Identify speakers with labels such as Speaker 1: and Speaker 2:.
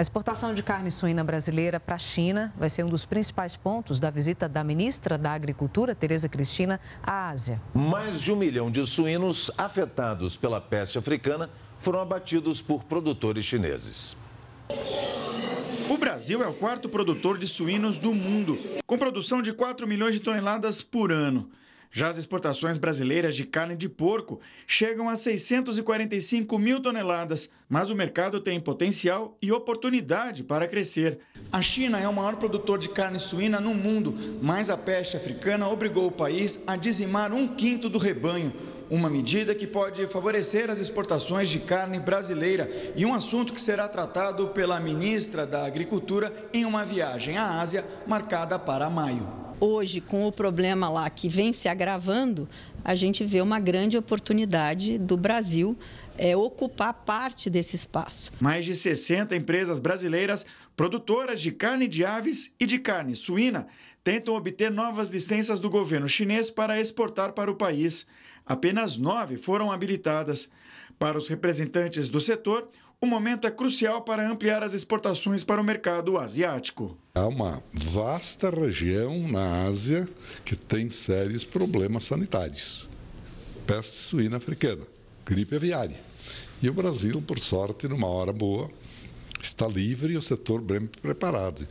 Speaker 1: A exportação de carne suína brasileira para a China vai ser um dos principais pontos da visita da ministra da Agricultura, Tereza Cristina, à Ásia.
Speaker 2: Mais de um milhão de suínos afetados pela peste africana foram abatidos por produtores chineses.
Speaker 3: O Brasil é o quarto produtor de suínos do mundo, com produção de 4 milhões de toneladas por ano. Já as exportações brasileiras de carne de porco chegam a 645 mil toneladas, mas o mercado tem potencial e oportunidade para crescer. A China é o maior produtor de carne suína no mundo, mas a peste africana obrigou o país a dizimar um quinto do rebanho. Uma medida que pode favorecer as exportações de carne brasileira e um assunto que será tratado pela ministra da Agricultura em uma viagem à Ásia marcada para maio
Speaker 1: hoje, com o problema lá que vem se agravando, a gente vê uma grande oportunidade do Brasil é, ocupar parte desse espaço.
Speaker 3: Mais de 60 empresas brasileiras produtoras de carne de aves e de carne suína tentam obter novas licenças do governo chinês para exportar para o país apenas nove foram habilitadas. Para os representantes do setor, o momento é crucial para ampliar as exportações para o mercado asiático.
Speaker 4: Há uma vasta região na Ásia que tem sérios problemas sanitários. Peste suína africana, gripe aviária. E o Brasil, por sorte, numa hora boa, está livre e o setor bem preparado.